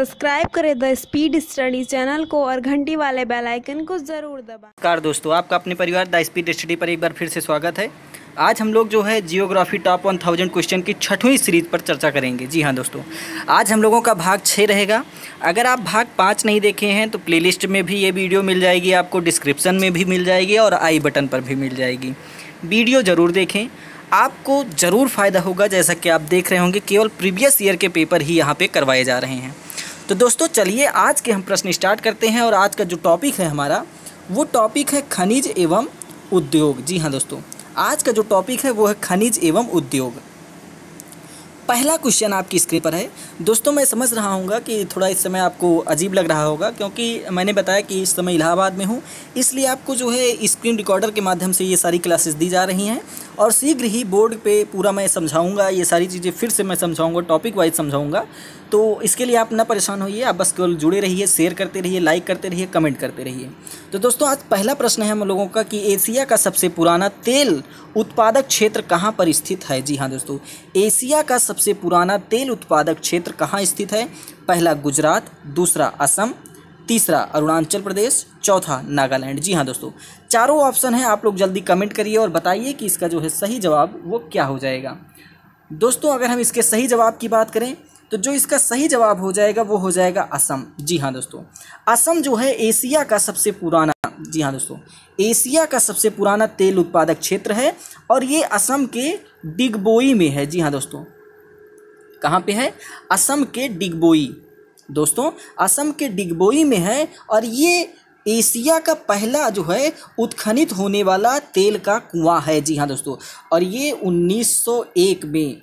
subscribe करें the speed study channel को और घंटी वाले बेल आइकन को ज़रूर दबाएं नमस्कार दोस्तों आपका अपने परिवार द स्पीड स्टडी पर एक बार फिर से स्वागत है आज हम लोग जो है geography top one thousand question की छठवीं सीरीज पर चर्चा करेंगे जी हाँ दोस्तों आज हम लोगों का भाग छः रहेगा अगर आप भाग पाँच नहीं देखे हैं तो प्ले में भी ये वीडियो मिल जाएगी आपको डिस्क्रिप्शन में भी मिल जाएगी और आई बटन पर भी मिल जाएगी वीडियो ज़रूर देखें आपको ज़रूर फ़ायदा होगा जैसा कि आप देख रहे होंगे केवल प्रीवियस ईयर के पेपर ही यहाँ पे करवाए जा रहे हैं तो दोस्तों चलिए आज के हम प्रश्न स्टार्ट करते हैं और आज का जो टॉपिक है हमारा वो टॉपिक है खनिज एवं उद्योग जी हाँ दोस्तों आज का जो टॉपिक है वो है खनिज एवं उद्योग पहला क्वेश्चन आपकी स्क्रीन पर है दोस्तों मैं समझ रहा हूँ कि थोड़ा इस समय आपको अजीब लग रहा होगा क्योंकि मैंने बताया कि इस समय इलाहाबाद में हूँ इसलिए आपको जो है स्क्रीन रिकॉर्डर के माध्यम से ये सारी क्लासेस दी जा रही हैं और शीघ्र ही बोर्ड पे पूरा मैं समझाऊँगा ये सारी चीज़ें फिर से मैं समझाऊँगा टॉपिक वाइज समझाऊँगा तो इसके लिए आप ना परेशान होइए आप बस केवल जुड़े रहिए शेयर करते रहिए लाइक करते रहिए कमेंट करते रहिए तो दोस्तों आज पहला प्रश्न है हम लोगों का कि एशिया का सबसे पुराना तेल उत्पादक क्षेत्र कहाँ पर स्थित है जी हाँ दोस्तों एशिया का सबसे पुराना तेल उत्पादक क्षेत्र कहाँ स्थित है पहला गुजरात दूसरा असम तीसरा अरुणाचल प्रदेश चौथा नागालैंड जी हाँ दोस्तों चारों ऑप्शन है आप लोग जल्दी कमेंट करिए और बताइए कि इसका जो है सही जवाब वो क्या हो जाएगा दोस्तों अगर हम इसके सही जवाब की बात करें तो जो इसका सही जवाब हो जाएगा वो हो जाएगा असम जी हाँ दोस्तों असम जो है एशिया का सबसे पुराना जी हाँ दोस्तों एशिया का सबसे पुराना तेल उत्पादक क्षेत्र है और ये असम के डिगबोई में है जी हाँ दोस्तों कहाँ पे है असम के डिगबोई दोस्तों असम के डिगबोई में है और ये एशिया का पहला जो है उत्खनित होने वाला तेल का कुआं है जी हाँ दोस्तों और ये 1901 में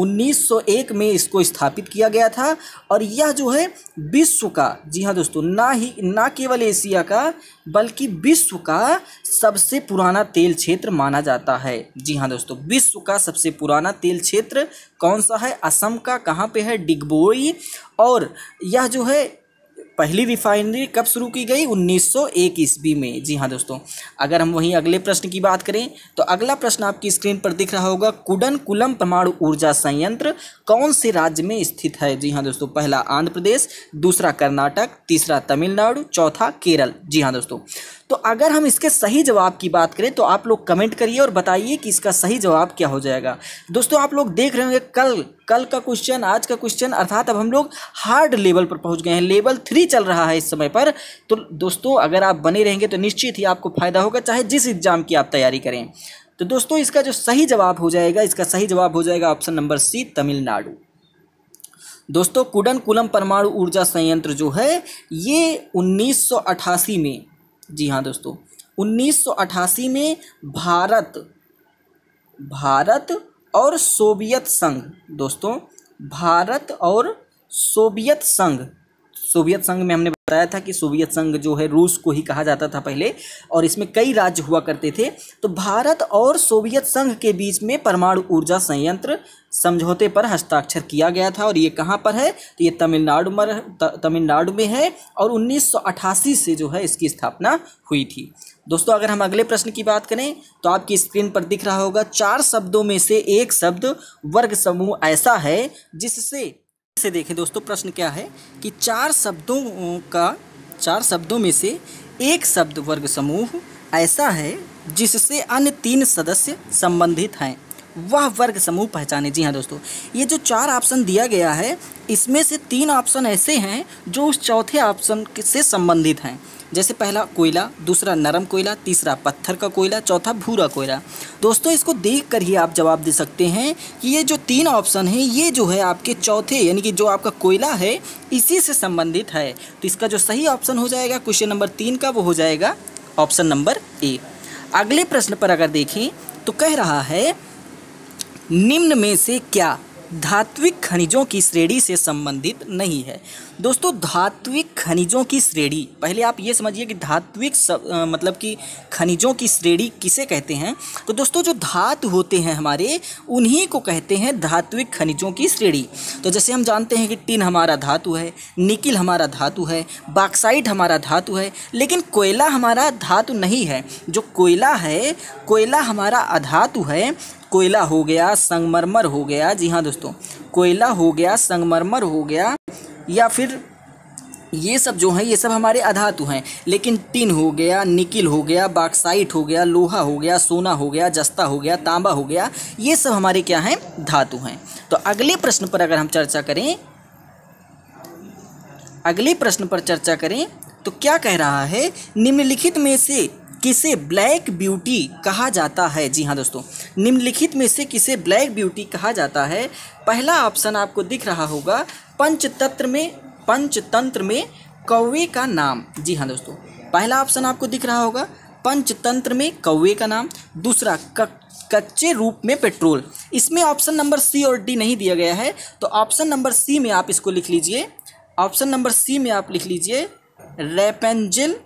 1901 में इसको स्थापित किया गया था और यह जो है विश्व का जी हाँ दोस्तों ना ही ना केवल एशिया का बल्कि विश्व का सबसे पुराना तेल क्षेत्र माना जाता है जी हाँ दोस्तों विश्व का सबसे पुराना तेल क्षेत्र कौन सा है असम का कहाँ पे है डिगबोई और यह जो है पहली रिफाइनरी कब शुरू की गई 1901 ईस्वी में जी हाँ दोस्तों अगर हम वहीं अगले प्रश्न की बात करें तो अगला प्रश्न आपकी स्क्रीन पर दिख रहा होगा कुडन कुलम परमाणु ऊर्जा संयंत्र कौन से राज्य में स्थित है जी हाँ दोस्तों पहला आंध्र प्रदेश दूसरा कर्नाटक तीसरा तमिलनाडु चौथा केरल जी हाँ दोस्तों तो अगर हम इसके सही जवाब की बात करें तो आप लोग कमेंट करिए और बताइए कि इसका सही जवाब क्या हो जाएगा दोस्तों आप लोग देख रहे होंगे कल कल का क्वेश्चन आज का क्वेश्चन अर्थात अब हम लोग हार्ड लेवल पर पहुंच गए हैं लेवल थ्री चल रहा है इस समय पर तो दोस्तों अगर आप बने रहेंगे तो निश्चित ही आपको फायदा होगा चाहे जिस एग्ज़ाम की आप तैयारी करें तो दोस्तों इसका जो सही जवाब हो जाएगा इसका सही जवाब हो जाएगा ऑप्शन नंबर सी तमिलनाडु दोस्तों कुडन कुलम परमाणु ऊर्जा संयंत्र जो है ये उन्नीस में जी हाँ दोस्तों उन्नीस में भारत भारत और सोवियत संघ दोस्तों भारत और सोवियत संघ सोवियत संघ में हमने बताया था कि सोवियत संघ जो है रूस को ही कहा जाता था पहले और इसमें कई राज्य हुआ करते थे तो भारत और सोवियत संघ के बीच में परमाणु ऊर्जा संयंत्र समझौते पर हस्ताक्षर किया गया था और ये कहाँ पर है तो ये तमिलनाडु में तमिलनाडु में है और 1988 से जो है इसकी स्थापना हुई थी दोस्तों अगर हम अगले प्रश्न की बात करें तो आपकी स्क्रीन पर दिख रहा होगा चार शब्दों में से एक शब्द वर्ग समूह ऐसा है जिससे से देखें दोस्तों प्रश्न क्या है कि चार शब्दों का चार शब्दों में से एक शब्द वर्ग समूह ऐसा है जिससे अन्य तीन सदस्य संबंधित हैं वह वर्ग समूह पहचाने जी हाँ दोस्तों ये जो चार ऑप्शन दिया गया है इसमें से तीन ऑप्शन ऐसे हैं जो उस चौथे ऑप्शन से संबंधित हैं जैसे पहला कोयला दूसरा नरम कोयला तीसरा पत्थर का कोयला चौथा भूरा कोयला दोस्तों इसको देख कर ही आप जवाब दे सकते हैं कि ये जो तीन ऑप्शन हैं ये जो है आपके चौथे यानी कि जो आपका कोयला है इसी से संबंधित है तो इसका जो सही ऑप्शन हो जाएगा क्वेश्चन नंबर तीन का वो हो जाएगा ऑप्शन नंबर ए अगले प्रश्न पर अगर देखें तो कह रहा है निम्न में से क्या धात्विक खनिजों की श्रेणी से संबंधित नहीं है दोस्तों धात्विक खनिजों की श्रेणी पहले आप ये समझिए कि धात्विक सब, आ, मतलब कि खनिजों की श्रेणी किसे कहते हैं तो दोस्तों जो धातु होते हैं हमारे उन्हीं को कहते हैं धात्विक खनिजों की श्रेणी तो जैसे हम जानते हैं कि टिन हमारा धातु है निकिल हमारा धातु है बाक्साइड हमारा धातु है लेकिन कोयला हमारा धातु नहीं है जो कोयला है कोयला हमारा अधातु है कोयला हो गया संगमरमर हो गया जी हाँ दोस्तों कोयला हो गया संगमरमर हो गया या फिर ये सब जो हैं ये सब हमारे अधातु हैं लेकिन टिन हो गया निकिल हो गया बाक्साइट हो गया लोहा हो गया सोना हो गया जस्ता हो गया तांबा हो गया ये सब हमारे क्या हैं धातु हैं तो अगले प्रश्न पर अगर हम चर्चा करें अगले प्रश्न पर चर्चा करें तो क्या कह रहा है निम्नलिखित में से किसे ब्लैक ब्यूटी कहा जाता है जी हाँ दोस्तों निम्नलिखित में से किसे ब्लैक ब्यूटी कहा जाता है पहला ऑप्शन आपको दिख रहा होगा पंचतंत्र में पंचतंत्र में कौवे का नाम जी हाँ दोस्तों पहला ऑप्शन आपको दिख रहा होगा पंचतंत्र में कौवे का नाम दूसरा कच्चे रूप में पेट्रोल इसमें ऑप्शन नंबर सी और डी नहीं दिया गया है तो ऑप्शन नंबर सी में आप इसको लिख लीजिए ऑप्शन नंबर सी में आप लिख लीजिए रेपेंजिल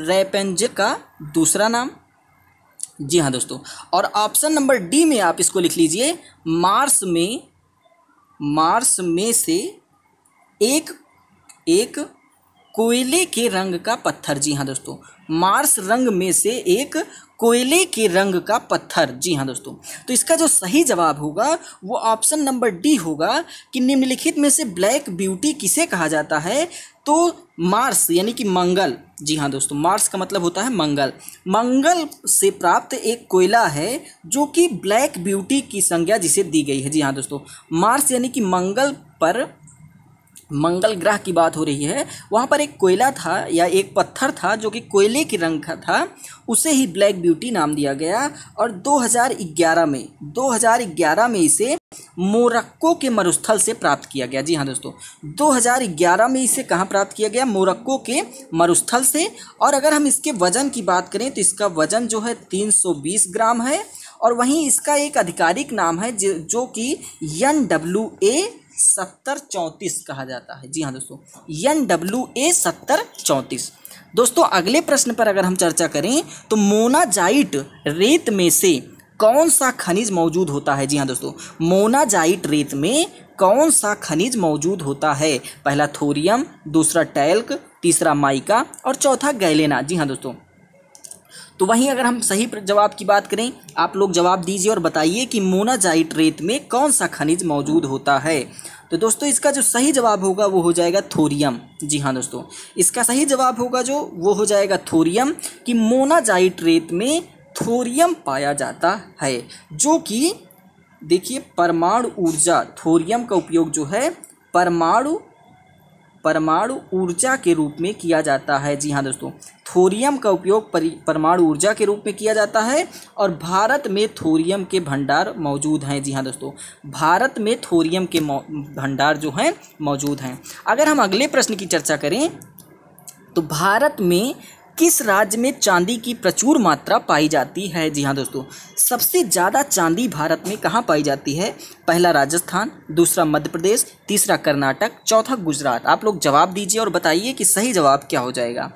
रेपेंज का दूसरा नाम जी हाँ दोस्तों और ऑप्शन नंबर डी में आप इसको लिख लीजिए मार्स में मार्स में से एक एक कोयले के रंग का पत्थर जी हाँ दोस्तों मार्स रंग में से एक कोयले के रंग का पत्थर जी हाँ दोस्तों तो इसका जो सही जवाब होगा वो ऑप्शन नंबर डी होगा कि निम्नलिखित में से ब्लैक ब्यूटी किसे कहा जाता है तो मार्स यानी कि मंगल जी हाँ दोस्तों मार्स का मतलब होता है मंगल मंगल से प्राप्त एक कोयला है जो कि ब्लैक ब्यूटी की संज्ञा जिसे दी गई है जी हाँ दोस्तों मार्स यानी कि मंगल पर मंगल ग्रह की बात हो रही है वहाँ पर एक कोयला था या एक पत्थर था जो कि कोयले के रंग का था उसे ही ब्लैक ब्यूटी नाम दिया गया और 2011 में 2011 में इसे मोरक्को के मरुस्थल से प्राप्त किया गया जी हाँ दोस्तों 2011 में इसे कहाँ प्राप्त किया गया मोरक्को के मरुस्थल से और अगर हम इसके वजन की बात करें तो इसका वजन जो है 320 ग्राम है और वहीं इसका एक आधिकारिक नाम है जो कि एन डब्ल्यू ए सत्तर चौंतीस कहा जाता है जी हाँ दोस्तों एन डब्ल्यू ए सत्तर चौंतीस दोस्तों अगले प्रश्न पर अगर हम चर्चा करें तो मोनाजाइट रेत में से कौन सा खनिज मौजूद होता है जी हाँ दोस्तों मोनाजाइट रेत में कौन सा खनिज मौजूद होता है पहला थोरियम दूसरा टैल्क तीसरा माइका और चौथा गैलेना जी हाँ दोस्तों तो वहीं अगर हम सही जवाब की बात करें आप लोग जवाब दीजिए और बताइए कि मोनाजाइट रेत में कौन सा खनिज मौजूद होता है तो दोस्तों इसका जो सही जवाब होगा वो हो जाएगा थोरियम जी हाँ दोस्तों इसका सही जवाब होगा जो वो हो जाएगा थोरियम कि मोनाजाइट रेत में थोरियम पाया जाता है जो कि देखिए परमाणु ऊर्जा थोरियम का उपयोग जो है परमाणु परमाणु ऊर्जा के रूप में किया जाता है जी हाँ दोस्तों थोरियम का उपयोग परमाणु ऊर्जा के रूप में किया जाता है और भारत में थोरियम के भंडार मौजूद हैं जी हाँ दोस्तों भारत में थोरियम के भंडार जो हैं मौजूद हैं अगर हम अगले प्रश्न की चर्चा करें तो भारत में किस राज्य में चांदी की प्रचुर मात्रा पाई जाती है जी हाँ दोस्तों सबसे ज़्यादा चांदी भारत में कहाँ पाई जाती है पहला राजस्थान दूसरा मध्य प्रदेश तीसरा कर्नाटक चौथा गुजरात आप लोग जवाब दीजिए और बताइए कि सही जवाब क्या हो जाएगा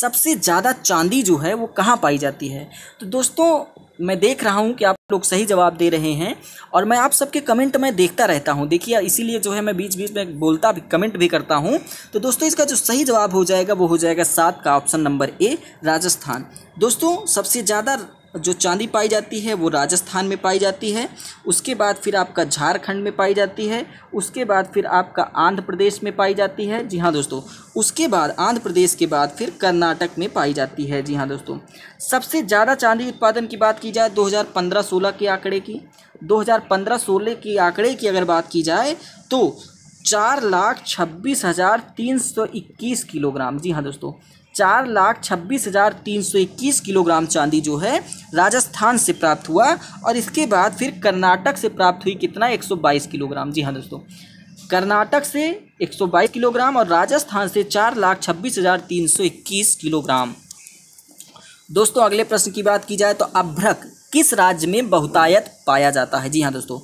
सबसे ज़्यादा चांदी जो है वो कहाँ पाई जाती है तो दोस्तों मैं देख रहा हूँ कि आप लोग सही जवाब दे रहे हैं और मैं आप सबके कमेंट में देखता रहता हूँ देखिए इसीलिए जो है मैं बीच बीच में बोलता भी कमेंट भी करता हूँ तो दोस्तों इसका जो सही जवाब हो जाएगा वो हो जाएगा सात का ऑप्शन नंबर ए राजस्थान दोस्तों सबसे ज़्यादा जो चांदी पाई जाती है वो राजस्थान में पाई जाती है उसके बाद फिर आपका झारखंड में पाई जाती है उसके बाद फिर आपका आंध्र प्रदेश में पाई जाती है जी हाँ दोस्तों उसके बाद आंध्र प्रदेश के बाद फिर कर्नाटक में पाई जाती है जी हाँ दोस्तों सबसे ज़्यादा चांदी उत्पादन की बात की जाए 2015-16 के आंकड़े की 2015-16 के आंकड़े की अगर बात की जाए तो चार लाख छब्बीस हज़ार तीन सौ इक्कीस किलोग्राम जी हाँ दोस्तों चार लाख छब्बीस हज़ार तीन सौ इक्कीस किलोग्राम चांदी जो है राजस्थान से प्राप्त हुआ और इसके बाद फिर कर्नाटक से प्राप्त हुई कितना एक सौ बाईस किलोग्राम जी हाँ दोस्तों कर्नाटक से एक सौ बाईस किलोग्राम और राजस्थान से चार लाख छब्बीस हज़ार तीन सौ इक्कीस किलोग्राम दोस्तों अगले प्रश्न की बात की जाए तो अभ्रक किस राज्य में बहुतायत पाया जाता है जी हाँ दोस्तों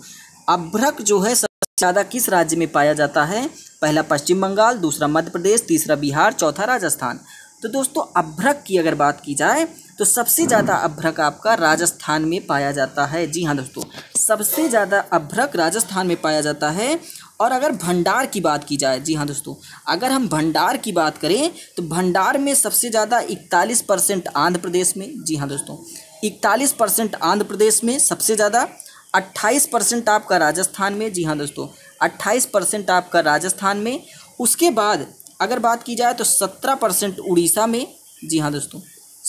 अभ्रक जो है सबसे ज़्यादा किस राज्य में पाया जाता है पहला पश्चिम बंगाल दूसरा मध्य प्रदेश तीसरा बिहार चौथा राजस्थान तो दोस्तों अभ्रक की अगर बात की जाए तो सबसे ज़्यादा अभ्रक आपका राजस्थान में पाया जाता है जी हाँ दोस्तों सबसे ज़्यादा अभ्रक राजस्थान में पाया जाता है और अगर भंडार की बात की जाए जी हाँ दोस्तों अगर हम भंडार की बात करें तो भंडार में सबसे ज़्यादा इकतालीस परसेंट आंध्र प्रदेश में जी हाँ दोस्तों इकतालीस परसेंट आंध्र प्रदेश में सबसे ज़्यादा अट्ठाईस परसेंट आपका राजस्थान में जी हाँ दोस्तों अट्ठाईस परसेंट आपका राजस्थान में उसके बाद अगर बात की जाए तो सत्रह परसेंट उड़ीसा में जी हाँ दोस्तों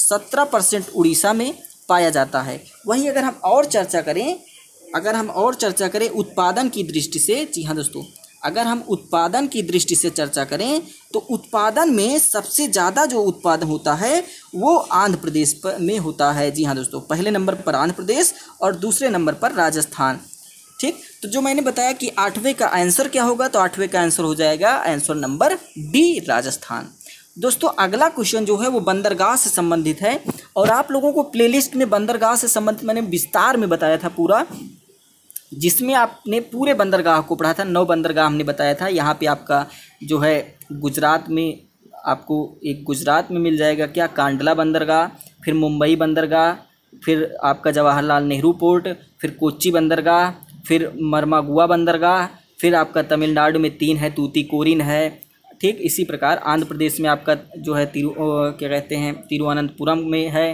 सत्रह परसेंट उड़ीसा में पाया जाता है वहीं अगर हम और चर्चा करें अगर हम और चर्चा करें उत्पादन की दृष्टि से जी हाँ दोस्तों अगर हम उत्पादन की दृष्टि से चर्चा करें तो उत्पादन में सबसे ज़्यादा जो उत्पादन होता है वो आंध्र प्रदेश पर में होता है जी हाँ दोस्तों पहले नंबर पर आंध्र प्रदेश और दूसरे नंबर पर राजस्थान ठीक तो जो मैंने बताया कि आठवें का आंसर क्या होगा तो आठवें का आंसर हो जाएगा आंसर नंबर बी राजस्थान दोस्तों अगला क्वेश्चन जो है वो बंदरगाह से संबंधित है और आप लोगों को प्लेलिस्ट में बंदरगाह से संबंधित मैंने विस्तार में बताया था पूरा जिसमें आपने पूरे बंदरगाह को पढ़ा था नौ बंदरगाह हमने बताया था यहाँ पे आपका जो है गुजरात में आपको एक गुजरात में मिल जाएगा क्या कांडला बंदरगाह फिर मुंबई बंदरगाह फिर आपका जवाहरलाल नेहरू पोर्ट फिर कोच्ची बंदरगाह फिर मरमागुआ बंदरगाह फिर आपका तमिलनाडु में तीन है तूतीकोरिन है ठीक इसी प्रकार आंध्र प्रदेश में आपका जो है तिरु क्या कहते हैं तिरुवनंतपुरम में है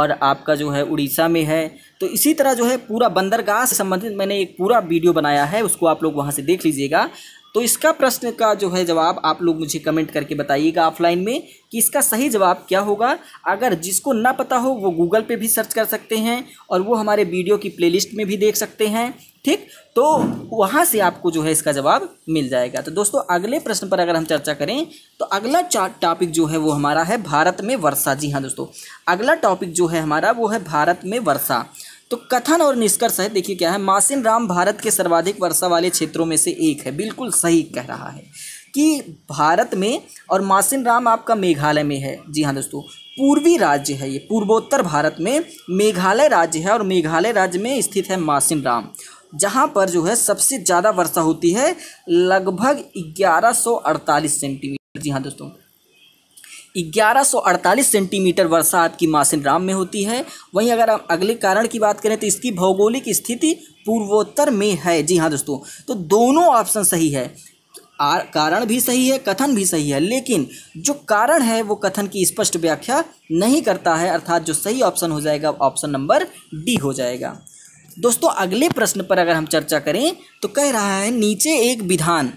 और आपका जो है उड़ीसा में है तो इसी तरह जो है पूरा बंदरगाह से संबंधित मैंने एक पूरा वीडियो बनाया है उसको आप लोग वहाँ से देख लीजिएगा तो इसका प्रश्न का जो है जवाब आप लोग मुझे कमेंट करके बताइएगा ऑफलाइन में कि इसका सही जवाब क्या होगा अगर जिसको ना पता हो वो गूगल पे भी सर्च कर सकते हैं और वो हमारे वीडियो की प्लेलिस्ट में भी देख सकते हैं ठीक तो वहाँ से आपको जो है इसका जवाब मिल जाएगा तो दोस्तों अगले प्रश्न पर अगर हम चर्चा करें तो अगला टॉपिक जो है वो हमारा है भारत में वर्षा जी हाँ दोस्तों अगला टॉपिक जो है हमारा वो है भारत में वर्षा तो कथन और निष्कर्ष है देखिए क्या है मासिन राम भारत के सर्वाधिक वर्षा वाले क्षेत्रों में से एक है बिल्कुल सही कह रहा है कि भारत में और मासिन राम आपका मेघालय में है जी हाँ दोस्तों पूर्वी राज्य है ये पूर्वोत्तर भारत में मेघालय राज्य है और मेघालय राज्य में स्थित है मासिन राम जहाँ पर जो है सबसे ज़्यादा वर्षा होती है लगभग 1148 सेंटीमीटर जी हाँ दोस्तों 1148 सेंटीमीटर वर्षा आपकी राम में होती है वहीं अगर हम अगले कारण की बात करें तो इसकी भौगोलिक स्थिति पूर्वोत्तर में है जी हाँ दोस्तों तो दोनों ऑप्शन सही है कारण भी सही है कथन भी सही है लेकिन जो कारण है वो कथन की स्पष्ट व्याख्या नहीं करता है अर्थात जो सही ऑप्शन हो जाएगा ऑप्शन नंबर डी हो जाएगा दोस्तों अगले प्रश्न पर अगर हम चर्चा करें तो कह रहा है नीचे एक विधान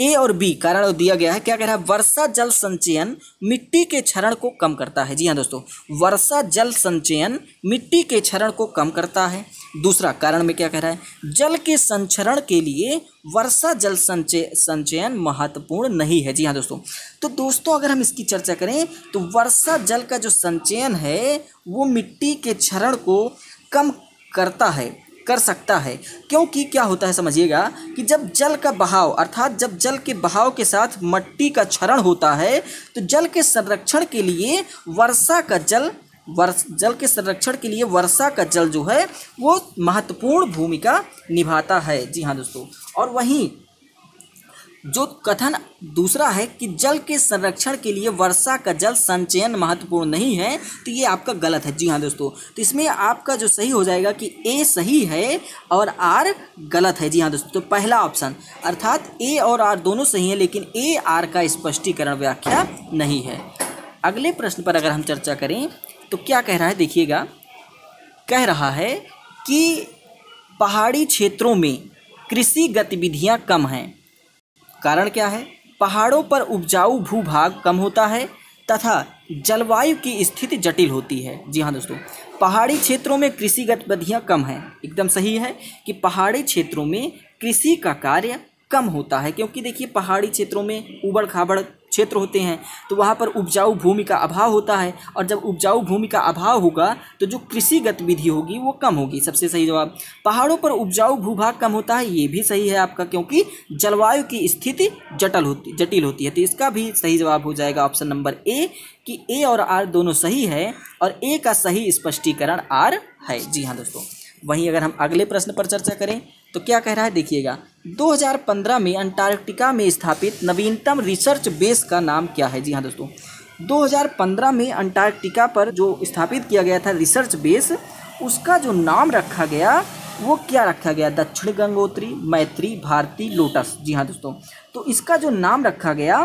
ए और बी कारण दिया गया है क्या कह रहा है वर्षा जल संचयन मिट्टी के क्षरण को कम करता है जी हाँ दोस्तों वर्षा जल संचयन मिट्टी के क्षरण को कम करता है दूसरा कारण में क्या कह रहा है जल के संचरण के लिए वर्षा जल संचय संचयन महत्वपूर्ण नहीं है जी हाँ दोस्तों तो दोस्तों अगर हम इसकी चर्चा करें तो वर्षा जल का जो संचयन है वो मिट्टी के क्षरण को कम करता है कर सकता है क्योंकि क्या होता है समझिएगा कि जब जल का बहाव अर्थात जब जल के बहाव के साथ मट्टी का क्षरण होता है तो जल के संरक्षण के लिए वर्षा का जल वर्ष जल के संरक्षण के लिए वर्षा का जल जो है वो महत्वपूर्ण भूमिका निभाता है जी हाँ दोस्तों और वहीं जो कथन दूसरा है कि जल के संरक्षण के लिए वर्षा का जल संचयन महत्वपूर्ण नहीं है तो ये आपका गलत है जी हाँ दोस्तों तो इसमें आपका जो सही हो जाएगा कि ए सही है और आर गलत है जी हाँ दोस्तों तो पहला ऑप्शन अर्थात ए और आर दोनों सही हैं लेकिन ए आर का स्पष्टीकरण व्याख्या नहीं है अगले प्रश्न पर अगर हम चर्चा करें तो क्या कह रहा है देखिएगा कह रहा है कि पहाड़ी क्षेत्रों में कृषि गतिविधियाँ कम हैं कारण क्या है पहाड़ों पर उपजाऊ भूभाग कम होता है तथा जलवायु की स्थिति जटिल होती है जी हाँ दोस्तों पहाड़ी क्षेत्रों में कृषि गतिविधियाँ कम हैं एकदम सही है कि पहाड़ी क्षेत्रों में कृषि का कार्य कम होता है क्योंकि देखिए पहाड़ी क्षेत्रों में उबड़ खाबड़ क्षेत्र होते हैं तो वहाँ पर उपजाऊ भूमि का अभाव होता है और जब उपजाऊ भूमि का अभाव होगा तो जो कृषि गतिविधि होगी वो कम होगी सबसे सही जवाब पहाड़ों पर उपजाऊ भूभाग कम होता है ये भी सही है आपका क्योंकि जलवायु की स्थिति जटल होती जटिल होती है तो इसका भी सही जवाब हो जाएगा ऑप्शन नंबर ए कि ए और आर दोनों सही है और ए का सही स्पष्टीकरण आर है जी हाँ दोस्तों वहीं अगर हम अगले प्रश्न पर चर्चा करें तो क्या कह रहा है देखिएगा 2015 में अंटार्कटिका में स्थापित नवीनतम रिसर्च बेस का नाम क्या है जी हाँ दोस्तों 2015 में अंटार्कटिका पर जो स्थापित किया गया था रिसर्च बेस उसका जो नाम रखा गया वो क्या रखा गया दक्षिण गंगोत्री मैत्री भारती लोटस जी हाँ दोस्तों तो इसका जो नाम रखा गया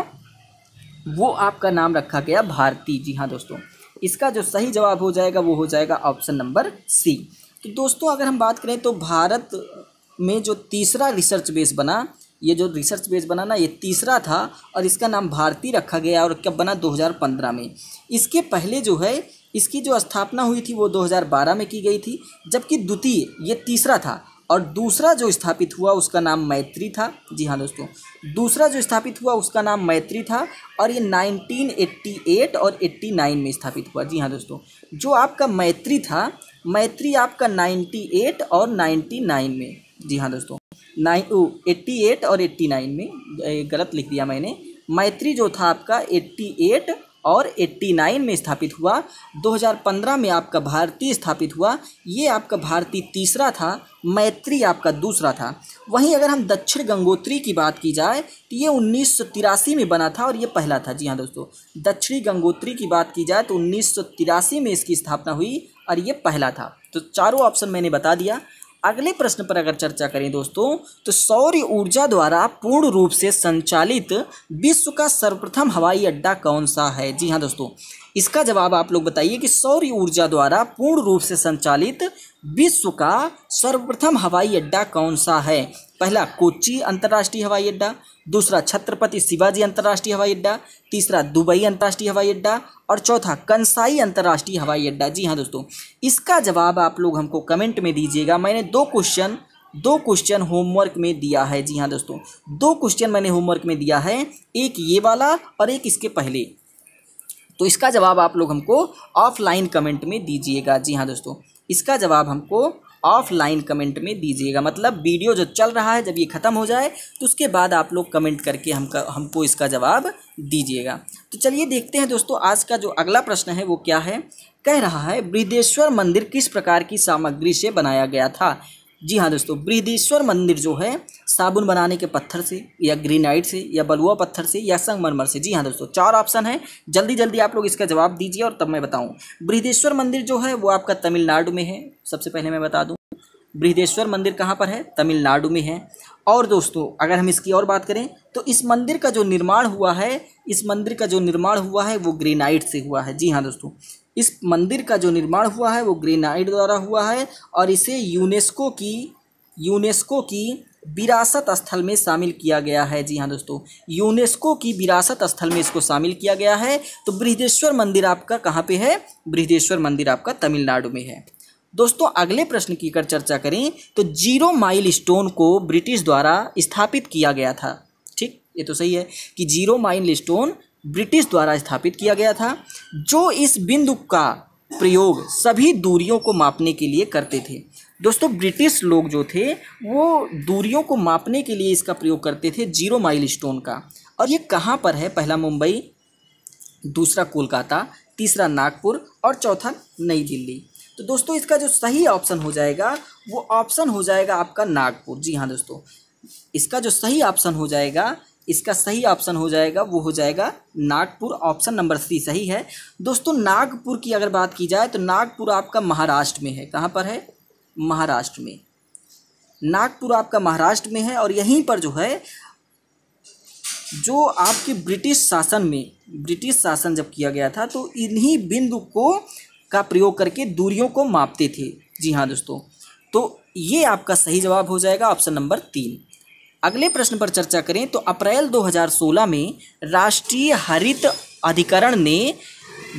वो आपका नाम रखा गया भारती जी हाँ दोस्तों इसका जो सही जवाब हो जाएगा वो हो जाएगा ऑप्शन नंबर सी तो दोस्तों अगर हम बात करें तो भारत में जो तीसरा रिसर्च बेस बना ये जो रिसर्च बेस बना ना ये तीसरा था और इसका नाम भारती रखा गया और कब बना 2015 में इसके पहले जो है इसकी जो स्थापना हुई थी वो 2012 में की गई थी जबकि द्वितीय ये तीसरा था और दूसरा जो स्थापित हुआ उसका नाम मैत्री था जी हाँ दोस्तों दूसरा जो स्थापित हुआ उसका नाम मैत्री था और ये 1988 और 89 में स्थापित हुआ जी हाँ दोस्तों जो आपका मैत्री था मैत्री आपका 98 और 99 में जी हाँ दोस्तों नाइन एट्टी एट और एट्टी नाइन में गलत लिख दिया मैंने मैत्री जो था आपका एट्टी एट और एट्टी नाइन में स्थापित हुआ दो हज़ार पंद्रह में आपका भारती स्थापित हुआ ये आपका भारती तीसरा था मैत्री आपका दूसरा था वहीं अगर हम दक्षिण गंगोत्री की बात की जाए तो ये उन्नीस में बना था और ये पहला था जी हाँ दोस्तों दक्षिणी गंगोत्री की बात की जाए तो उन्नीस में इसकी स्थापना हुई और ये पहला था तो चारों ऑप्शन मैंने बता दिया अगले प्रश्न पर अगर चर्चा करें दोस्तों तो सौर ऊर्जा द्वारा पूर्ण रूप से संचालित विश्व का सर्वप्रथम हवाई अड्डा कौन सा है जी हाँ दोस्तों इसका जवाब आप लोग बताइए कि सौर ऊर्जा द्वारा पूर्ण रूप से संचालित विश्व का सर्वप्रथम हवाई अड्डा कौन सा है पहला कोची अंतर्राष्ट्रीय हवाई अड्डा दूसरा छत्रपति शिवाजी अंतर्राष्ट्रीय हवाई अड्डा तीसरा दुबई अंतर्राष्ट्रीय हवाई अड्डा और चौथा कंसाई अंतर्राष्ट्रीय हवाई अड्डा जी हाँ दोस्तों इसका जवाब आप लोग हमको कमेंट में दीजिएगा मैंने दो क्वेश्चन दो क्वेश्चन होमवर्क में दिया है जी हाँ दोस्तों दो क्वेश्चन मैंने होमवर्क में दिया है एक ये वाला और एक इसके पहले तो इसका जवाब आप लोग हमको ऑफलाइन कमेंट में दीजिएगा जी हाँ दोस्तों इसका जवाब हमको ऑफलाइन कमेंट में दीजिएगा मतलब वीडियो जो चल रहा है जब ये ख़त्म हो जाए तो उसके बाद आप लोग कमेंट करके हमका हमको इसका जवाब दीजिएगा तो चलिए देखते हैं दोस्तों आज का जो अगला प्रश्न है वो क्या है कह रहा है बृहदेश्वर मंदिर किस प्रकार की सामग्री से बनाया गया था जी हाँ दोस्तों बृहदीश्वर मंदिर जो है साबुन बनाने के पत्थर से या ग्रीनाइट से या बलुआ पत्थर से या संगमरमर से जी हाँ दोस्तों चार ऑप्शन है जल्दी जल्दी आप लोग इसका जवाब दीजिए और तब मैं बताऊँ बृहदेश्वर मंदिर जो है वो आपका तमिलनाडु में है सबसे पहले मैं बता दूँ बृहदेश्वर मंदिर कहाँ पर है तमिलनाडु में है और दोस्तों अगर हम इसकी और बात करें तो इस मंदिर का जो निर्माण हुआ है इस मंदिर का जो निर्माण हुआ है वो ग्रेनाइट से हुआ है जी हाँ दोस्तों इस मंदिर का जो निर्माण हुआ है वो ग्रेनाइट द्वारा हुआ है और इसे यूनेस्को की यूनेस्को की विरासत स्थल में शामिल किया गया है जी हाँ दोस्तों यूनेस्को की विरासत स्थल में इसको शामिल किया गया है तो बृहदेश्वर मंदिर आपका कहाँ पे है बृहदेश्वर मंदिर आपका तमिलनाडु में है दोस्तों अगले प्रश्न की अगर कर चर्चा करें तो जीरो माइल स्टोन को ब्रिटिश द्वारा स्थापित किया गया था ठीक ये तो सही है कि जीरो माइल स्टोन ब्रिटिश द्वारा स्थापित किया गया था जो इस बिंदु का प्रयोग सभी दूरियों को मापने के लिए करते थे दोस्तों ब्रिटिश लोग जो थे वो दूरियों को मापने के लिए इसका प्रयोग करते थे जीरो माइल स्टोन का और ये कहाँ पर है पहला मुंबई दूसरा कोलकाता तीसरा नागपुर और चौथा नई दिल्ली तो दोस्तों इसका जो सही ऑप्शन हो जाएगा वो ऑप्शन हो जाएगा आपका नागपुर जी हाँ दोस्तों इसका जो सही ऑप्शन हो जाएगा इसका सही ऑप्शन हो जाएगा वो हो जाएगा नागपुर ऑप्शन नंबर सी सही है दोस्तों नागपुर की अगर बात की जाए तो नागपुर आपका महाराष्ट्र में है कहाँ पर है महाराष्ट्र में नागपुर आपका महाराष्ट्र में है और यहीं पर जो है जो आपके ब्रिटिश शासन में ब्रिटिश शासन जब किया गया था तो इन्हीं बिंदु को का प्रयोग करके दूरियों को मापते थे जी हाँ दोस्तों तो ये आपका सही जवाब हो जाएगा ऑप्शन नंबर तीन अगले प्रश्न पर चर्चा करें तो अप्रैल 2016 में राष्ट्रीय हरित अधिकरण ने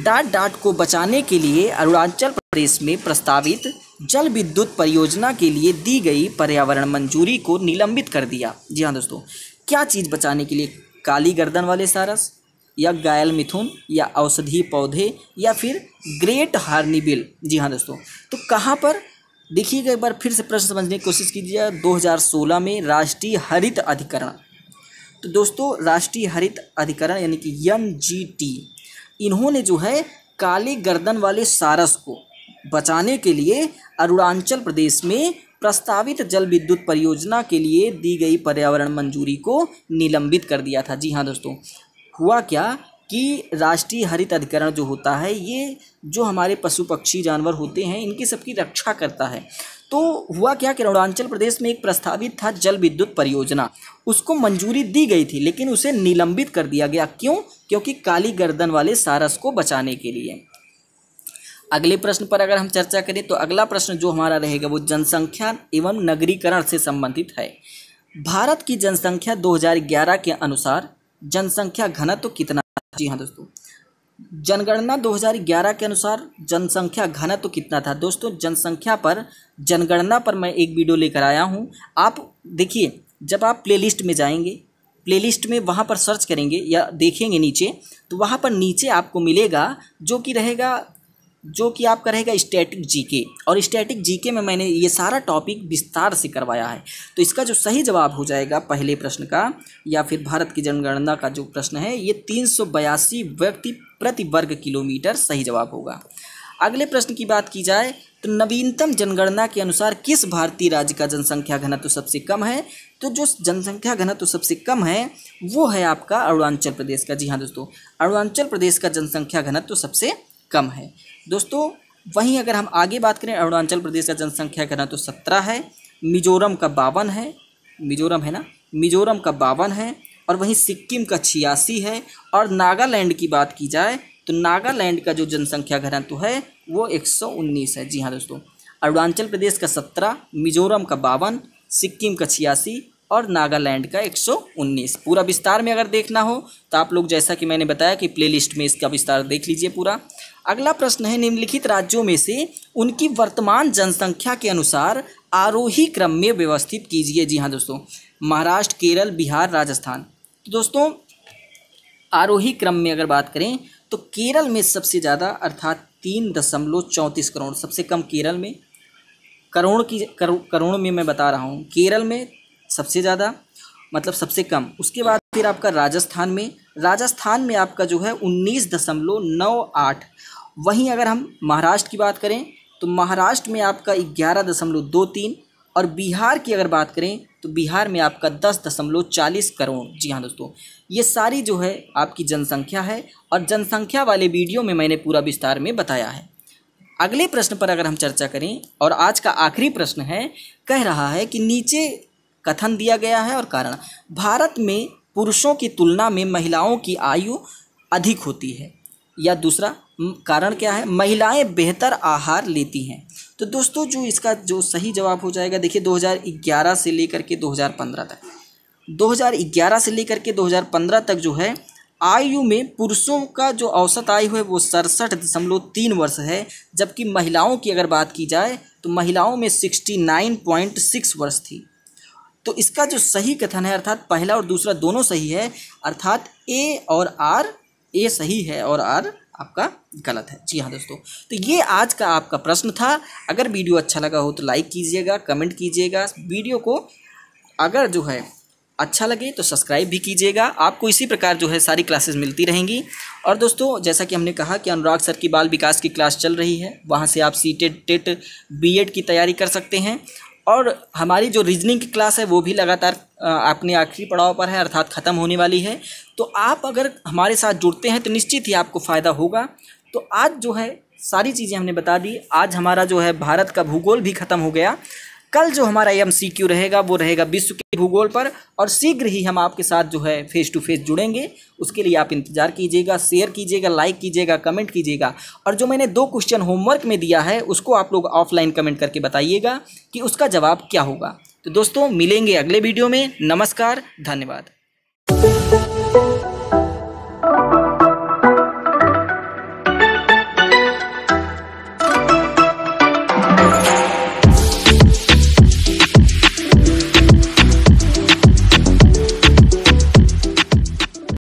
डाट डाट को बचाने के लिए अरुणाचल प्रदेश में प्रस्तावित जल विद्युत परियोजना के लिए दी गई पर्यावरण मंजूरी को निलंबित कर दिया जी हाँ दोस्तों क्या चीज़ बचाने के लिए काली गर्दन वाले सारस या गायल मिथुन या औषधीय पौधे या फिर ग्रेट हार्निबिल जी हाँ दोस्तों तो कहाँ पर देखिएगा एक बार फिर से प्रश्न समझने की कोशिश कीजिए 2016 में राष्ट्रीय हरित अधिकरण तो दोस्तों राष्ट्रीय हरित अधिकरण यानी कि एन इन्होंने जो है काले गर्दन वाले सारस को बचाने के लिए अरुणाचल प्रदेश में प्रस्तावित जल विद्युत परियोजना के लिए दी गई पर्यावरण मंजूरी को निलंबित कर दिया था जी हाँ दोस्तों हुआ क्या कि राष्ट्रीय हरित अधिकरण जो होता है ये जो हमारे पशु पक्षी जानवर होते हैं इनकी सबकी रक्षा करता है तो हुआ क्या कि अरुणाचल प्रदेश में एक प्रस्तावित था जल विद्युत परियोजना उसको मंजूरी दी गई थी लेकिन उसे निलंबित कर दिया गया क्यों क्योंकि काली गर्दन वाले सारस को बचाने के लिए अगले प्रश्न पर अगर हम चर्चा करें तो अगला प्रश्न जो हमारा रहेगा वो जनसंख्या एवं नगरीकरण से संबंधित है भारत की जनसंख्या 2011 के अनुसार जनसंख्या घनत्व तो कितना जी हाँ दोस्तों जनगणना 2011 के अनुसार जनसंख्या घनत्व तो कितना था दोस्तों जनसंख्या पर जनगणना पर मैं एक वीडियो लेकर आया हूँ आप देखिए जब आप प्लेलिस्ट में जाएंगे प्लेलिस्ट में वहाँ पर सर्च करेंगे या देखेंगे नीचे तो वहाँ पर नीचे आपको मिलेगा जो कि रहेगा जो कि आपका रहेगा स्टैटिक जीके और स्टैटिक जीके में मैंने ये सारा टॉपिक विस्तार से करवाया है तो इसका जो सही जवाब हो जाएगा पहले प्रश्न का या फिर भारत की जनगणना का जो प्रश्न है ये तीन व्यक्ति प्रति वर्ग किलोमीटर सही जवाब होगा अगले प्रश्न की बात की जाए तो नवीनतम जनगणना के अनुसार किस भारतीय राज्य का जनसंख्या घनत्व तो सबसे कम है तो जो जनसंख्या घनत्व तो सबसे कम है वो है आपका अरुणाचल प्रदेश का जी हाँ दोस्तों अरुणाचल प्रदेश का जनसंख्या घनत्व तो सबसे कम है दोस्तों वहीं अगर हम आगे बात करें अरुणाचल प्रदेश का जनसंख्या करना तो सत्रह है मिजोरम का बावन है मिजोरम है ना मिजोरम का बावन है और वहीं सिक्किम का छियासी है और नागालैंड की बात की जाए तो नागालैंड का जो जनसंख्या घनत्व तो है वो 119 है जी हाँ दोस्तों अरुणाचल प्रदेश का सत्रह मिजोरम का बावन सिक्किम का छियासी और नागालैंड का 119 पूरा विस्तार में अगर देखना हो तो आप लोग जैसा कि मैंने बताया कि प्लेलिस्ट में इसका विस्तार देख लीजिए पूरा अगला प्रश्न है निम्नलिखित राज्यों में से उनकी वर्तमान जनसंख्या के अनुसार आरोही क्रम में व्यवस्थित कीजिए जी हाँ दोस्तों महाराष्ट्र केरल बिहार राजस्थान तो दोस्तों आरोही क्रम में अगर बात करें तो केरल में सबसे ज़्यादा अर्थात तीन दशमलव चौंतीस करोड़ सबसे कम केरल में करोड़ की करो, करोड़ में मैं बता रहा हूँ केरल में सबसे ज़्यादा मतलब सबसे कम उसके बाद फिर आपका राजस्थान में राजस्थान में आपका जो है उन्नीस दशमलव नौ आठ वहीं अगर हम महाराष्ट्र की बात करें तो महाराष्ट्र में आपका ग्यारह दशमलव दो तीन और बिहार की अगर बात करें तो बिहार में आपका दस दशमलव चालीस करोड़ जी हाँ दोस्तों ये सारी जो है आपकी जनसंख्या है और जनसंख्या वाले वीडियो में मैंने पूरा विस्तार में बताया है अगले प्रश्न पर अगर हम चर्चा करें और आज का आखिरी प्रश्न है कह रहा है कि नीचे कथन दिया गया है और कारण भारत में पुरुषों की तुलना में महिलाओं की आयु अधिक होती है या दूसरा कारण क्या है महिलाएं बेहतर आहार लेती हैं तो दोस्तों जो इसका जो सही जवाब हो जाएगा देखिए 2011 से लेकर के 2015 तक 2011 से लेकर के 2015 तक जो है आयु में पुरुषों का जो औसत आयु है वो सड़सठ दशमलव तीन वर्ष है जबकि महिलाओं की अगर बात की जाए तो महिलाओं में सिक्सटी नाइन पॉइंट सिक्स वर्ष थी तो इसका जो सही कथन है अर्थात पहला और दूसरा दोनों सही है अर्थात ए और आर ए सही है और आर आपका गलत है जी हाँ दोस्तों तो ये आज का आपका प्रश्न था अगर वीडियो अच्छा लगा हो तो लाइक कीजिएगा कमेंट कीजिएगा वीडियो को अगर जो है अच्छा लगे तो सब्सक्राइब भी कीजिएगा आपको इसी प्रकार जो है सारी क्लासेस मिलती रहेंगी और दोस्तों जैसा कि हमने कहा कि अनुराग सर की बाल विकास की क्लास चल रही है वहाँ से आप C TET TET B Ed की तैयारी कर सकते हैं और हमारी जो रीजनिंग की क्लास है वो भी लगातार अपने आखिरी पड़ाव पर है अर्थात ख़त्म होने वाली है तो आप अगर हमारे साथ जुड़ते हैं तो निश्चित ही आपको फ़ायदा होगा तो आज जो है सारी चीज़ें हमने बता दी आज हमारा जो है भारत का भूगोल भी ख़त्म हो गया कल जो हमारा एम सी क्यू रहेगा वो रहेगा विश्व के भूगोल पर और शीघ्र ही हम आपके साथ जो है फेस टू फेस जुड़ेंगे उसके लिए आप इंतजार कीजिएगा शेयर कीजिएगा लाइक कीजिएगा कमेंट कीजिएगा और जो मैंने दो क्वेश्चन होमवर्क में दिया है उसको आप लोग ऑफलाइन कमेंट करके बताइएगा कि उसका जवाब क्या होगा तो दोस्तों मिलेंगे अगले वीडियो में नमस्कार धन्यवाद